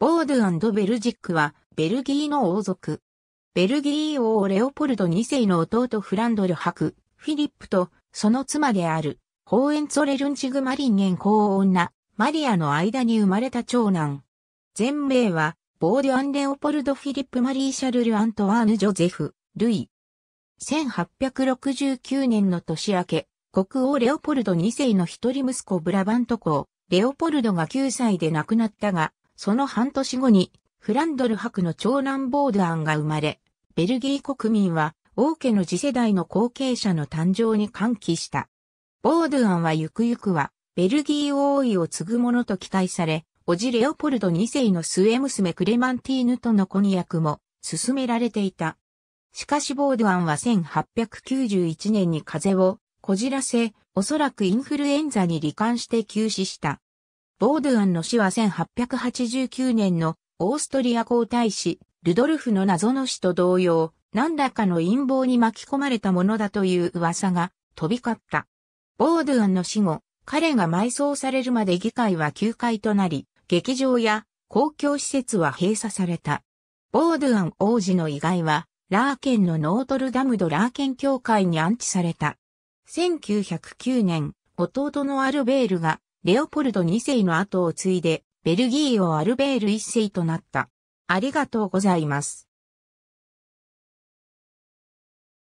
ボードベルジックは、ベルギーの王族。ベルギー王レオポルド2世の弟フランドル博、フィリップと、その妻である、ホーエンツォレルンチグマリンゲン女、マリアの間に生まれた長男。全名は、ボーデュアン・レオポルド・フィリップ・マリー・シャルル・アントワーヌ・ジョゼフ、ルイ。1869年の年明け、国王レオポルド2世の一人息子ブラバント公、レオポルドが9歳で亡くなったが、その半年後に、フランドル博の長男ボードアンが生まれ、ベルギー国民は王家の次世代の後継者の誕生に歓喜した。ボードアンはゆくゆくは、ベルギー王位を継ぐものと期待され、おじレオポルド2世の末娘クレマンティーヌとの婚約も進められていた。しかしボードアンは1891年に風邪をこじらせ、おそらくインフルエンザに罹患して急死した。ボードゥアンの死は1889年のオーストリア皇太子、ルドルフの謎の死と同様、何らかの陰謀に巻き込まれたものだという噂が飛び交った。ボードゥアンの死後、彼が埋葬されるまで議会は休会となり、劇場や公共施設は閉鎖された。ボードゥアン王子の遺骸は、ラーケンのノートルダムドラーケン教会に安置された。1909年、弟のアルベールがレオポルド2世の後を継いで、ベルギーをアルベール1世となった。ありがとうございます。